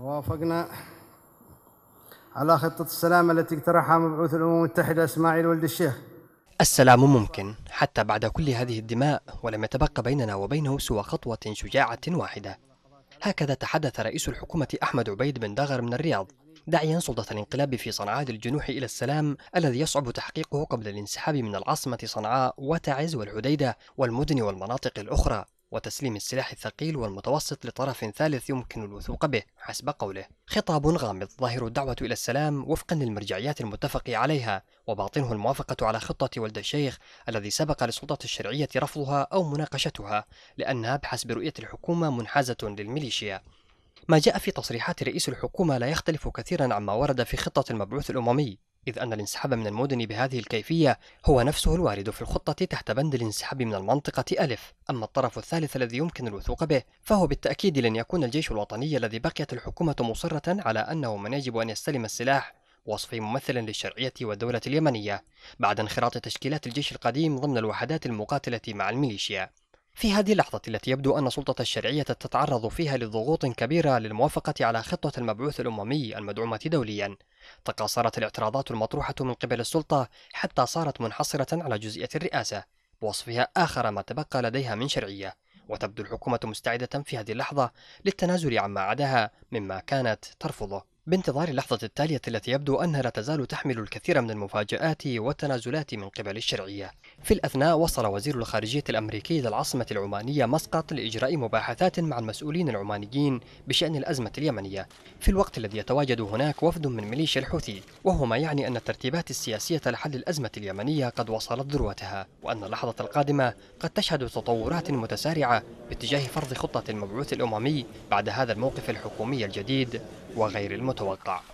وافقنا على خطة السلام التي اقترحها مبعوث الأمم المتحدة إسماعيل ولد الشيخ السلام ممكن حتى بعد كل هذه الدماء ولم يتبقى بيننا وبينه سوى خطوة شجاعة واحدة هكذا تحدث رئيس الحكومة أحمد عبيد بن دغر من الرياض داعيا سلطة الانقلاب في صنعاء الجنوح إلى السلام الذي يصعب تحقيقه قبل الانسحاب من العاصمة صنعاء وتعز والحديدة والمدن والمناطق الأخرى وتسليم السلاح الثقيل والمتوسط لطرف ثالث يمكن الوثوق به حسب قوله خطاب غامض ظاهر الدعوة إلى السلام وفقا للمرجعيات المتفق عليها وباطنه الموافقة على خطة ولد الشيخ الذي سبق للسلطات الشرعية رفضها أو مناقشتها لأنها بحسب رؤية الحكومة منحازة للميليشيا ما جاء في تصريحات رئيس الحكومة لا يختلف كثيرا عما ورد في خطة المبعوث الأممي إذ أن الانسحاب من المدن بهذه الكيفية هو نفسه الوارد في الخطة تحت بند الانسحاب من المنطقة ألف أما الطرف الثالث الذي يمكن الوثوق به فهو بالتأكيد لن يكون الجيش الوطني الذي بقيت الحكومة مصرة على أنه من يجب أن يستلم السلاح وصفه ممثلا للشرعية والدولة اليمنية بعد انخراط تشكيلات الجيش القديم ضمن الوحدات المقاتلة مع الميليشيا في هذه اللحظة التي يبدو أن السلطة الشرعية تتعرض فيها لضغوط كبيرة للموافقة على خطة المبعوث الأممي المدعومة دوليا تقاصرت الاعتراضات المطروحة من قبل السلطة حتى صارت منحصرة على جزئية الرئاسة بوصفها آخر ما تبقى لديها من شرعية وتبدو الحكومة مستعدة في هذه اللحظة للتنازل عما عداها مما كانت ترفضه بانتظار اللحظة التالية التي يبدو أنها لا تزال تحمل الكثير من المفاجآت والتنازلات من قبل الشرعية. في الأثناء وصل وزير الخارجية الأمريكي إلى العاصمة العمانية مسقط لإجراء مباحثات مع المسؤولين العمانيين بشأن الأزمة اليمنية، في الوقت الذي يتواجد هناك وفد من ميليشيا الحوثي، وهو ما يعني أن الترتيبات السياسية لحل الأزمة اليمنية قد وصلت ذروتها، وأن اللحظة القادمة قد تشهد تطورات متسارعة باتجاه فرض خطة المبعوث الأممي بعد هذا الموقف الحكومي الجديد وغير المتوقع. 止まった